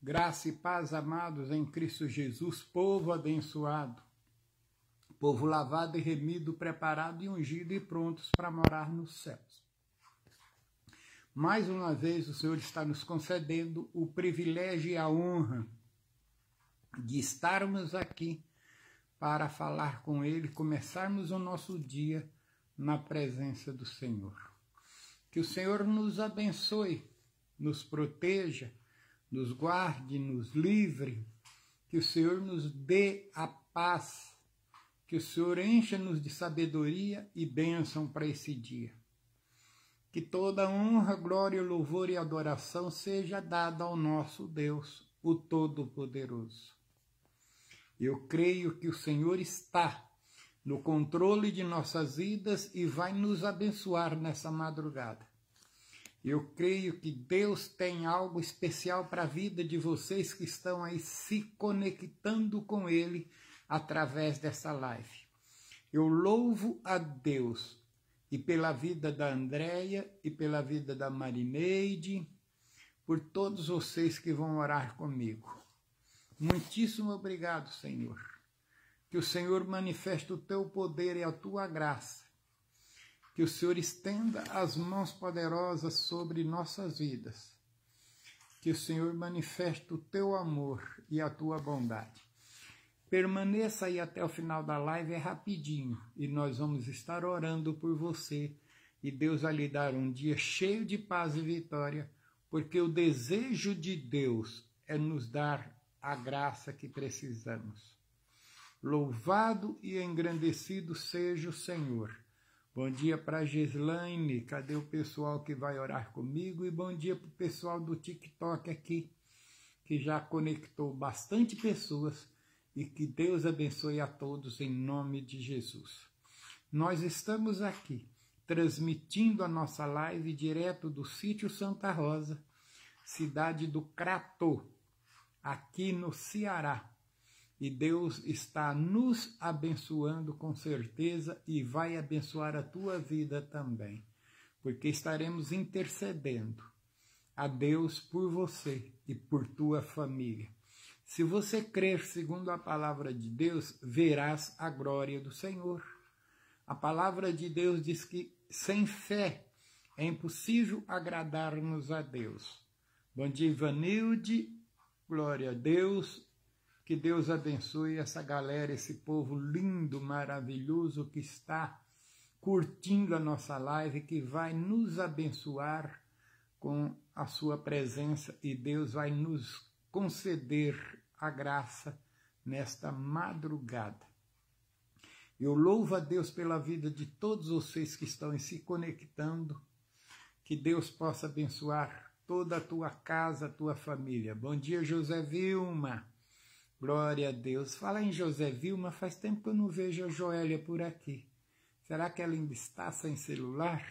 Graça e paz, amados em Cristo Jesus, povo abençoado, povo lavado e remido, preparado e ungido e prontos para morar nos céus. Mais uma vez, o Senhor está nos concedendo o privilégio e a honra de estarmos aqui para falar com Ele, começarmos o nosso dia na presença do Senhor. Que o Senhor nos abençoe, nos proteja nos guarde, nos livre, que o Senhor nos dê a paz, que o Senhor encha-nos de sabedoria e bênção para esse dia. Que toda honra, glória, louvor e adoração seja dada ao nosso Deus, o Todo-Poderoso. Eu creio que o Senhor está no controle de nossas vidas e vai nos abençoar nessa madrugada. Eu creio que Deus tem algo especial para a vida de vocês que estão aí se conectando com Ele através dessa live. Eu louvo a Deus e pela vida da Andréia e pela vida da Marineide, por todos vocês que vão orar comigo. Muitíssimo obrigado, Senhor. Que o Senhor manifeste o teu poder e a tua graça que o Senhor estenda as mãos poderosas sobre nossas vidas. Que o Senhor manifeste o teu amor e a tua bondade. Permaneça aí até o final da live, é rapidinho, e nós vamos estar orando por você. E Deus vai lhe dar um dia cheio de paz e vitória, porque o desejo de Deus é nos dar a graça que precisamos. Louvado e engrandecido seja o Senhor Bom dia para Gislaine, cadê o pessoal que vai orar comigo? E bom dia para o pessoal do TikTok aqui, que já conectou bastante pessoas e que Deus abençoe a todos em nome de Jesus. Nós estamos aqui transmitindo a nossa live direto do sítio Santa Rosa, cidade do Crato, aqui no Ceará e Deus está nos abençoando com certeza e vai abençoar a tua vida também, porque estaremos intercedendo a Deus por você e por tua família. Se você crer segundo a palavra de Deus, verás a glória do Senhor. A palavra de Deus diz que sem fé é impossível agradarmos a Deus. Bom dia, Ivanilde. Glória a Deus. Que Deus abençoe essa galera, esse povo lindo, maravilhoso que está curtindo a nossa live, que vai nos abençoar com a sua presença e Deus vai nos conceder a graça nesta madrugada. Eu louvo a Deus pela vida de todos vocês que estão se conectando. Que Deus possa abençoar toda a tua casa, a tua família. Bom dia, José Vilma. Glória a Deus. Fala em José Vilma, faz tempo que eu não vejo a Joélia por aqui. Será que ela ainda está sem celular?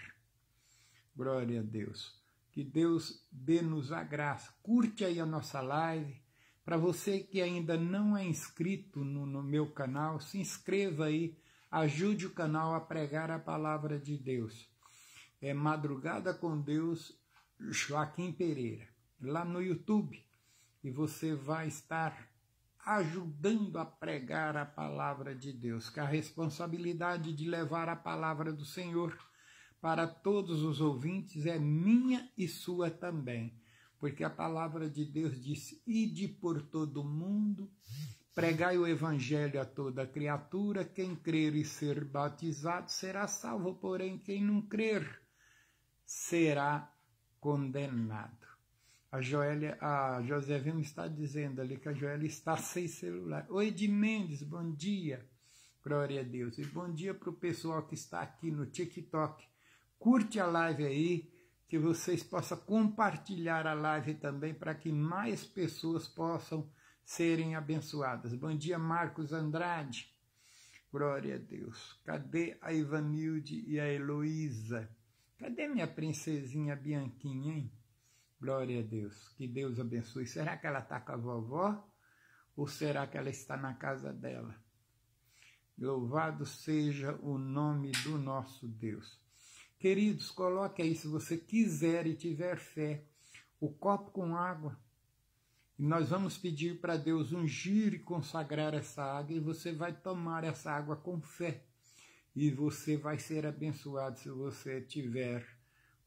Glória a Deus. Que Deus dê-nos a graça. Curte aí a nossa live. Para você que ainda não é inscrito no, no meu canal, se inscreva aí. Ajude o canal a pregar a palavra de Deus. É Madrugada com Deus, Joaquim Pereira, lá no YouTube. E você vai estar ajudando a pregar a palavra de Deus, que a responsabilidade de levar a palavra do Senhor para todos os ouvintes é minha e sua também, porque a palavra de Deus diz: Ide por todo o mundo, pregai o evangelho a toda criatura, quem crer e ser batizado será salvo, porém quem não crer será condenado. A Joélia, a Josefinho está dizendo ali que a Joélia está sem celular. Oi, Ed Mendes, bom dia. Glória a Deus. E bom dia para o pessoal que está aqui no TikTok. Curte a live aí, que vocês possam compartilhar a live também para que mais pessoas possam serem abençoadas. Bom dia, Marcos Andrade. Glória a Deus. Cadê a Ivanilde e a Heloísa? Cadê minha princesinha Bianquinha, hein? Glória a Deus. Que Deus abençoe. Será que ela está com a vovó? Ou será que ela está na casa dela? Louvado seja o nome do nosso Deus. Queridos, coloque aí, se você quiser e tiver fé, o copo com água. E nós vamos pedir para Deus ungir e consagrar essa água, e você vai tomar essa água com fé. E você vai ser abençoado se você tiver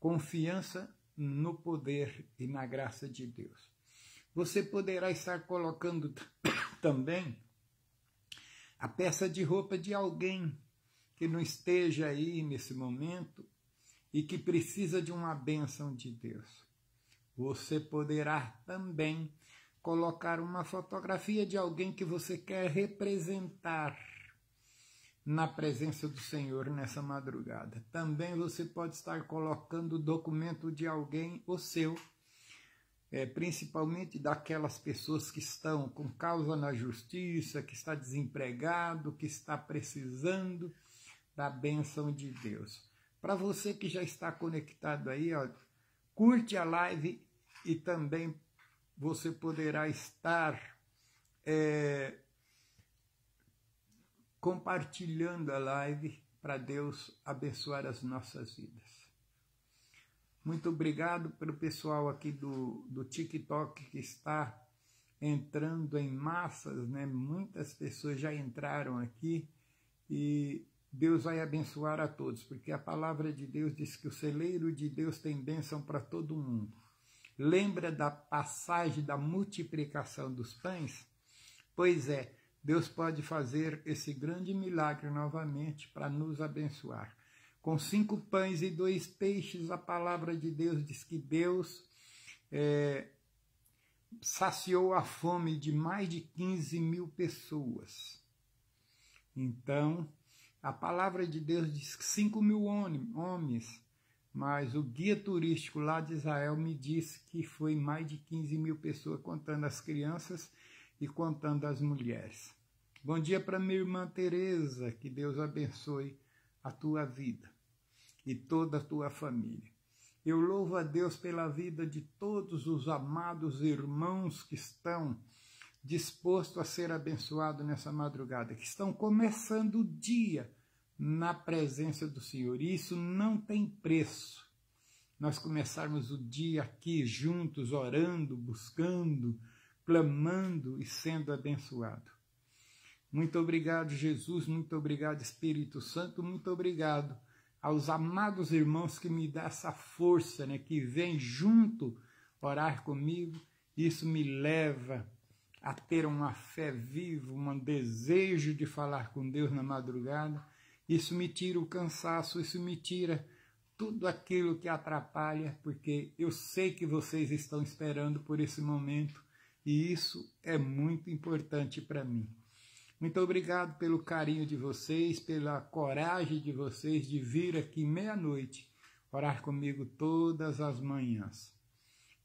confiança no poder e na graça de Deus. Você poderá estar colocando também a peça de roupa de alguém que não esteja aí nesse momento e que precisa de uma bênção de Deus. Você poderá também colocar uma fotografia de alguém que você quer representar na presença do Senhor nessa madrugada. Também você pode estar colocando o documento de alguém, o seu, é, principalmente daquelas pessoas que estão com causa na justiça, que está desempregado, que está precisando da bênção de Deus. Para você que já está conectado aí, ó, curte a live e também você poderá estar é, compartilhando a live para Deus abençoar as nossas vidas. Muito obrigado pelo pessoal aqui do, do TikTok que está entrando em massas, né? Muitas pessoas já entraram aqui e Deus vai abençoar a todos, porque a palavra de Deus diz que o celeiro de Deus tem bênção para todo mundo. Lembra da passagem da multiplicação dos pães? Pois é, Deus pode fazer esse grande milagre novamente para nos abençoar. Com cinco pães e dois peixes, a palavra de Deus diz que Deus é, saciou a fome de mais de 15 mil pessoas. Então, a palavra de Deus diz que 5 mil homens, mas o guia turístico lá de Israel me disse que foi mais de 15 mil pessoas, contando as crianças e contando as mulheres. Bom dia para minha irmã Teresa, que Deus abençoe a tua vida e toda a tua família. Eu louvo a Deus pela vida de todos os amados irmãos que estão dispostos a ser abençoados nessa madrugada, que estão começando o dia na presença do Senhor. E isso não tem preço. Nós começarmos o dia aqui juntos, orando, buscando, clamando e sendo abençoado. Muito obrigado, Jesus, muito obrigado, Espírito Santo, muito obrigado aos amados irmãos que me dão essa força, né, que vem junto orar comigo. Isso me leva a ter uma fé viva, um desejo de falar com Deus na madrugada. Isso me tira o cansaço, isso me tira tudo aquilo que atrapalha, porque eu sei que vocês estão esperando por esse momento e isso é muito importante para mim. Muito obrigado pelo carinho de vocês, pela coragem de vocês de vir aqui meia-noite orar comigo todas as manhãs.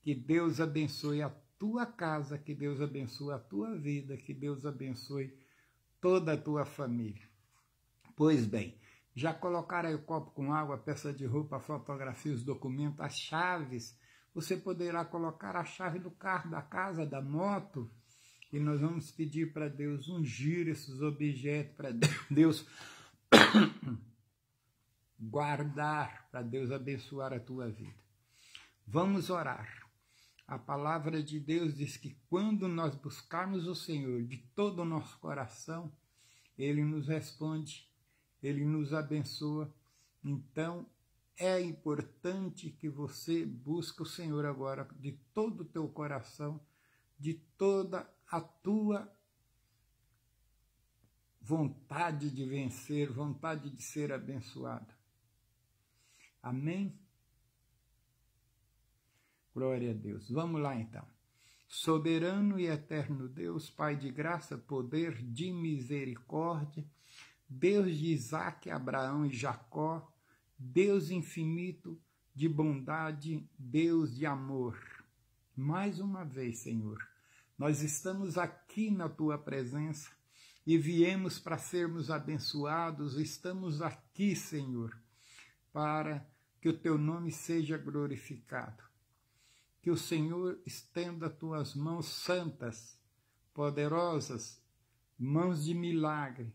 Que Deus abençoe a tua casa, que Deus abençoe a tua vida, que Deus abençoe toda a tua família. Pois bem, já colocaram o copo com água, peça de roupa, fotografia, os documentos, as chaves você poderá colocar a chave do carro, da casa, da moto, e nós vamos pedir para Deus ungir esses objetos, para Deus guardar, para Deus abençoar a tua vida. Vamos orar. A palavra de Deus diz que quando nós buscarmos o Senhor de todo o nosso coração, Ele nos responde, Ele nos abençoa. Então, é importante que você busque o Senhor agora de todo o teu coração, de toda a tua vontade de vencer, vontade de ser abençoada. Amém? Glória a Deus. Vamos lá então. Soberano e eterno Deus, Pai de graça, poder, de misericórdia, Deus de Isaac, Abraão e Jacó, Deus infinito de bondade, Deus de amor. Mais uma vez, Senhor, nós estamos aqui na tua presença e viemos para sermos abençoados, estamos aqui, Senhor, para que o teu nome seja glorificado. Que o Senhor estenda tuas mãos santas, poderosas, mãos de milagre,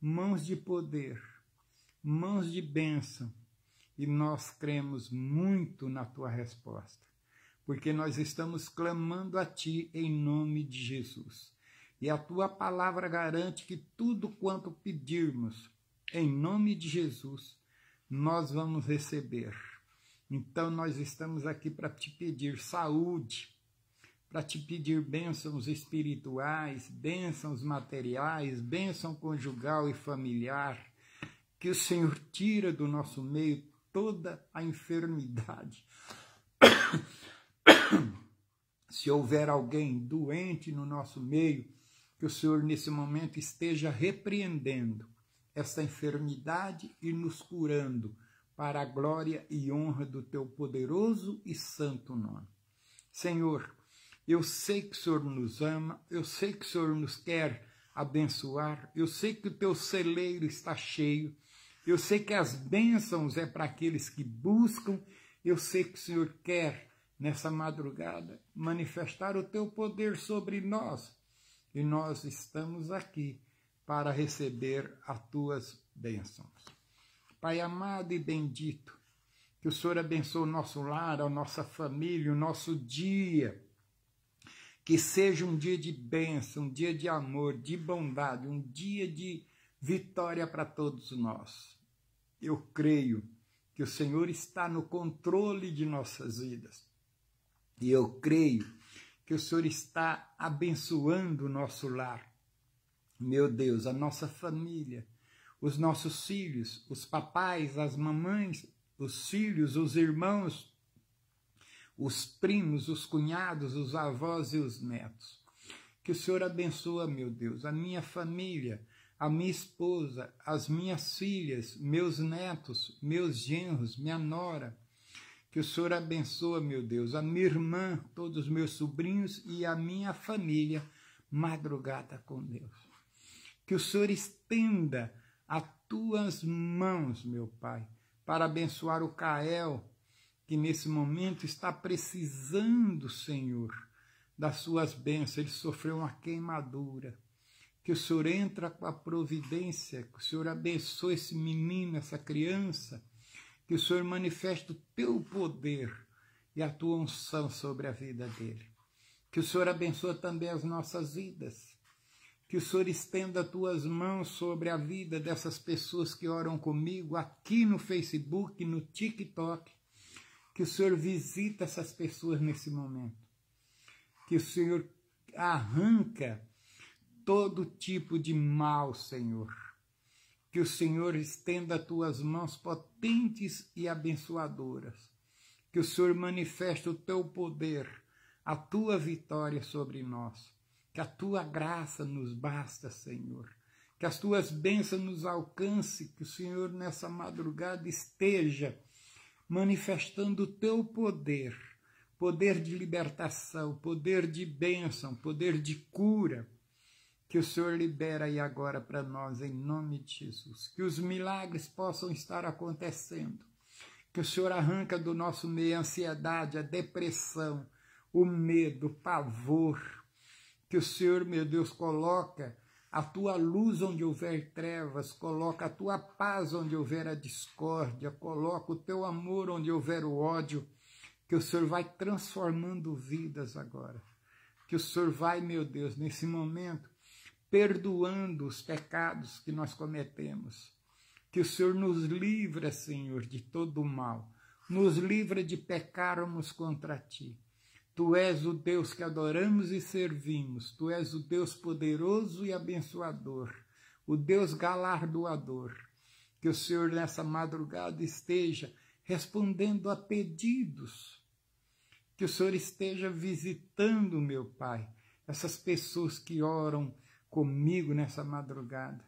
mãos de poder, mãos de bênção, e nós cremos muito na tua resposta, porque nós estamos clamando a ti em nome de Jesus. E a tua palavra garante que tudo quanto pedirmos em nome de Jesus, nós vamos receber. Então nós estamos aqui para te pedir saúde, para te pedir bênçãos espirituais, bênçãos materiais, bênção conjugal e familiar que o Senhor tira do nosso meio toda a enfermidade. Se houver alguém doente no nosso meio, que o Senhor nesse momento esteja repreendendo essa enfermidade e nos curando para a glória e honra do teu poderoso e santo nome. Senhor, eu sei que o Senhor nos ama, eu sei que o Senhor nos quer abençoar, eu sei que o teu celeiro está cheio, eu sei que as bênçãos é para aqueles que buscam. Eu sei que o Senhor quer, nessa madrugada, manifestar o teu poder sobre nós. E nós estamos aqui para receber as tuas bênçãos. Pai amado e bendito, que o Senhor abençoe o nosso lar, a nossa família, o nosso dia. Que seja um dia de bênção, um dia de amor, de bondade, um dia de vitória para todos nós eu creio que o Senhor está no controle de nossas vidas. E eu creio que o Senhor está abençoando o nosso lar. Meu Deus, a nossa família, os nossos filhos, os papais, as mamães, os filhos, os irmãos, os primos, os cunhados, os avós e os netos. Que o Senhor abençoa, meu Deus, a minha família, a minha esposa, as minhas filhas, meus netos, meus genros, minha nora. Que o Senhor abençoe, meu Deus, a minha irmã, todos os meus sobrinhos e a minha família. Madrugada com Deus. Que o Senhor estenda as tuas mãos, meu Pai, para abençoar o Cael, que nesse momento está precisando, Senhor, das suas bênçãos. Ele sofreu uma queimadura que o Senhor entra com a providência, que o Senhor abençoe esse menino, essa criança, que o Senhor manifeste o teu poder e a tua unção sobre a vida dele. Que o Senhor abençoe também as nossas vidas. Que o Senhor estenda tuas mãos sobre a vida dessas pessoas que oram comigo aqui no Facebook, no TikTok. Que o Senhor visita essas pessoas nesse momento. Que o Senhor arranca todo tipo de mal, Senhor. Que o Senhor estenda tuas mãos potentes e abençoadoras. Que o Senhor manifeste o teu poder, a tua vitória sobre nós. Que a tua graça nos basta, Senhor. Que as tuas bênçãos nos alcance, que o Senhor nessa madrugada esteja manifestando o teu poder, poder de libertação, poder de bênção, poder de cura que o Senhor libera aí agora para nós, em nome de Jesus. Que os milagres possam estar acontecendo. Que o Senhor arranca do nosso meio a ansiedade, a depressão, o medo, o pavor. Que o Senhor, meu Deus, coloca a tua luz onde houver trevas, coloca a tua paz onde houver a discórdia, coloca o teu amor onde houver o ódio, que o Senhor vai transformando vidas agora. Que o Senhor vai, meu Deus, nesse momento, perdoando os pecados que nós cometemos. Que o Senhor nos livra, Senhor, de todo o mal. Nos livra de pecarmos contra ti. Tu és o Deus que adoramos e servimos. Tu és o Deus poderoso e abençoador, o Deus galardoador. Que o Senhor nessa madrugada esteja respondendo a pedidos. Que o Senhor esteja visitando, meu Pai, essas pessoas que oram comigo nessa madrugada.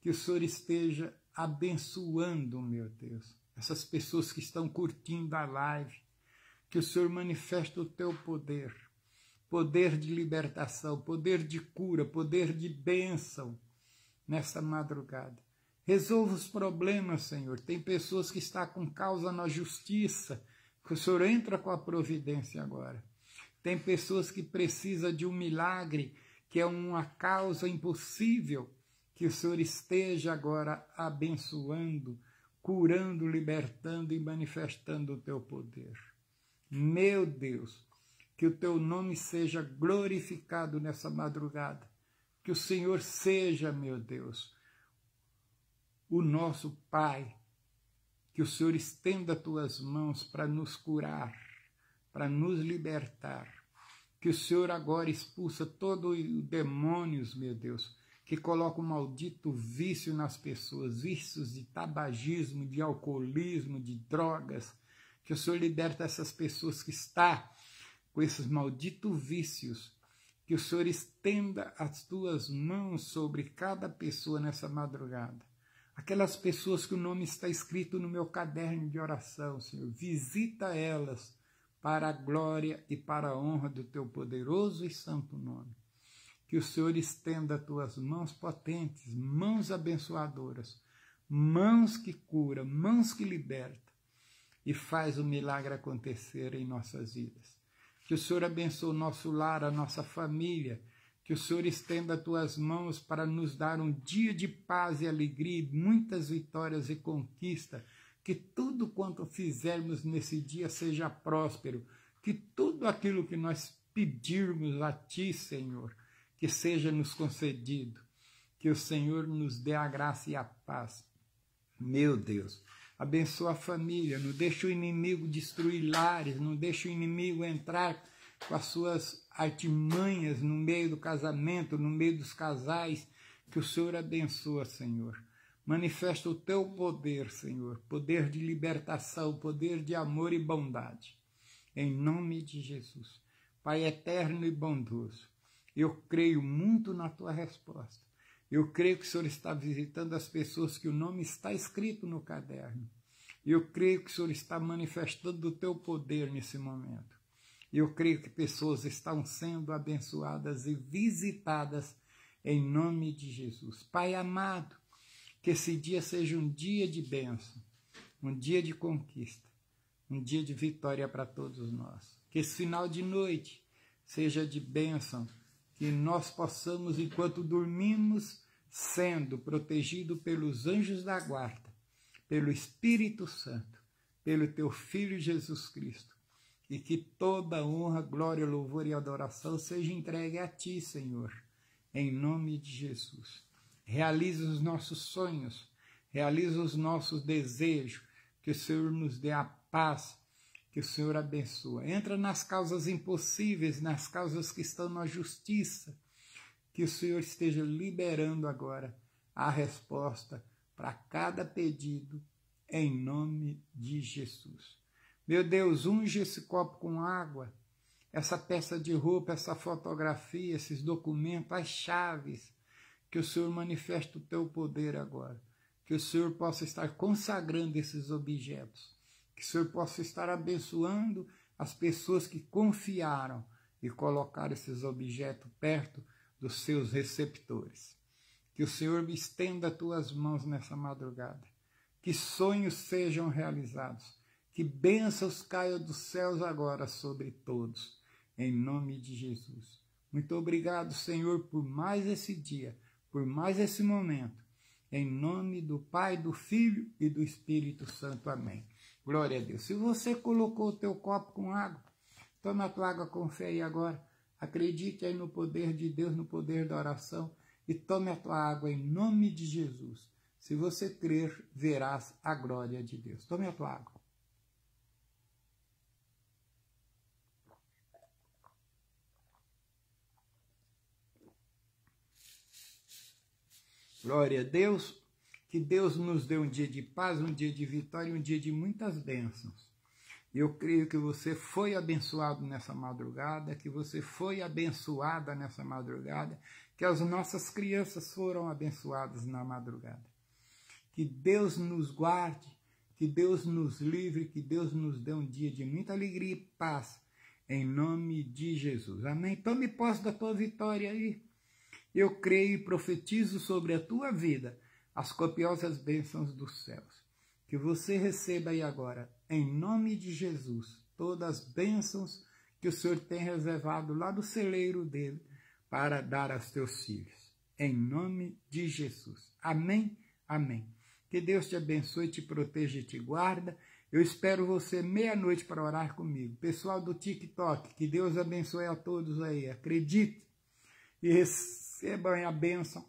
Que o Senhor esteja abençoando, meu Deus, essas pessoas que estão curtindo a live. Que o Senhor manifeste o teu poder, poder de libertação, poder de cura, poder de bênção nessa madrugada. Resolva os problemas, Senhor. Tem pessoas que estão com causa na justiça, que o Senhor entra com a providência agora. Tem pessoas que precisam de um milagre, que é uma causa impossível que o Senhor esteja agora abençoando, curando, libertando e manifestando o teu poder. Meu Deus, que o teu nome seja glorificado nessa madrugada, que o Senhor seja, meu Deus, o nosso Pai, que o Senhor estenda tuas mãos para nos curar, para nos libertar, que o Senhor agora expulsa todos os demônios, meu Deus, que coloca o maldito vício nas pessoas, vícios de tabagismo, de alcoolismo, de drogas, que o Senhor liberta essas pessoas que estão com esses malditos vícios, que o Senhor estenda as tuas mãos sobre cada pessoa nessa madrugada. Aquelas pessoas que o nome está escrito no meu caderno de oração, Senhor, visita elas para a glória e para a honra do teu poderoso e santo nome. Que o Senhor estenda tuas mãos potentes, mãos abençoadoras, mãos que cura, mãos que liberta e faz o milagre acontecer em nossas vidas. Que o Senhor abençoe o nosso lar, a nossa família, que o Senhor estenda tuas mãos para nos dar um dia de paz e alegria, muitas vitórias e conquistas que tudo quanto fizermos nesse dia seja próspero, que tudo aquilo que nós pedirmos a Ti, Senhor, que seja nos concedido, que o Senhor nos dê a graça e a paz. Meu Deus, abençoa a família, não deixe o inimigo destruir lares, não deixe o inimigo entrar com as suas artimanhas no meio do casamento, no meio dos casais, que o Senhor abençoa, Senhor. Manifesta o teu poder, Senhor, poder de libertação, poder de amor e bondade. Em nome de Jesus. Pai eterno e bondoso, eu creio muito na tua resposta. Eu creio que o Senhor está visitando as pessoas que o nome está escrito no caderno. Eu creio que o Senhor está manifestando o teu poder nesse momento. Eu creio que pessoas estão sendo abençoadas e visitadas em nome de Jesus. Pai amado, que esse dia seja um dia de bênção, um dia de conquista, um dia de vitória para todos nós. Que esse final de noite seja de bênção, que nós possamos, enquanto dormimos, sendo protegido pelos anjos da guarda, pelo Espírito Santo, pelo teu Filho Jesus Cristo, e que toda honra, glória, louvor e adoração seja entregue a ti, Senhor, em nome de Jesus. Realize os nossos sonhos, realize os nossos desejos, que o Senhor nos dê a paz, que o Senhor abençoa. Entra nas causas impossíveis, nas causas que estão na justiça, que o Senhor esteja liberando agora a resposta para cada pedido, em nome de Jesus. Meu Deus, unge esse copo com água, essa peça de roupa, essa fotografia, esses documentos, as chaves que o Senhor manifeste o teu poder agora. Que o Senhor possa estar consagrando esses objetos. Que o Senhor possa estar abençoando as pessoas que confiaram e colocaram esses objetos perto dos seus receptores. Que o Senhor me estenda tuas mãos nessa madrugada. Que sonhos sejam realizados. Que bênçãos caiam dos céus agora sobre todos. Em nome de Jesus. Muito obrigado, Senhor, por mais esse dia por mais esse momento. Em nome do Pai, do Filho e do Espírito Santo. Amém. Glória a Deus. Se você colocou o teu copo com água, toma a tua água com fé aí agora. Acredite aí no poder de Deus, no poder da oração. E tome a tua água em nome de Jesus. Se você crer, verás a glória de Deus. Tome a tua água. Glória a Deus, que Deus nos deu um dia de paz, um dia de vitória, um dia de muitas bênçãos. Eu creio que você foi abençoado nessa madrugada, que você foi abençoada nessa madrugada, que as nossas crianças foram abençoadas na madrugada. Que Deus nos guarde, que Deus nos livre, que Deus nos dê um dia de muita alegria e paz, em nome de Jesus. Amém. Tome posse da tua vitória aí. Eu creio e profetizo sobre a tua vida as copiosas bênçãos dos céus. Que você receba aí agora, em nome de Jesus, todas as bênçãos que o Senhor tem reservado lá do celeiro dele para dar aos teus filhos. Em nome de Jesus. Amém. Amém. Que Deus te abençoe, te proteja e te guarda. Eu espero você meia-noite para orar comigo. Pessoal do TikTok, que Deus abençoe a todos aí. Acredite e receba Recebam a bênção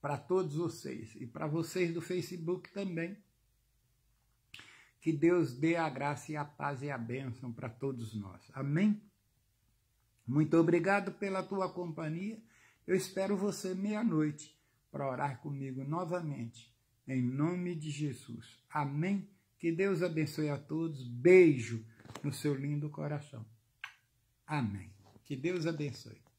para todos vocês e para vocês do Facebook também. Que Deus dê a graça e a paz e a bênção para todos nós. Amém? Muito obrigado pela tua companhia. Eu espero você meia-noite para orar comigo novamente. Em nome de Jesus. Amém? Que Deus abençoe a todos. Beijo no seu lindo coração. Amém. Que Deus abençoe.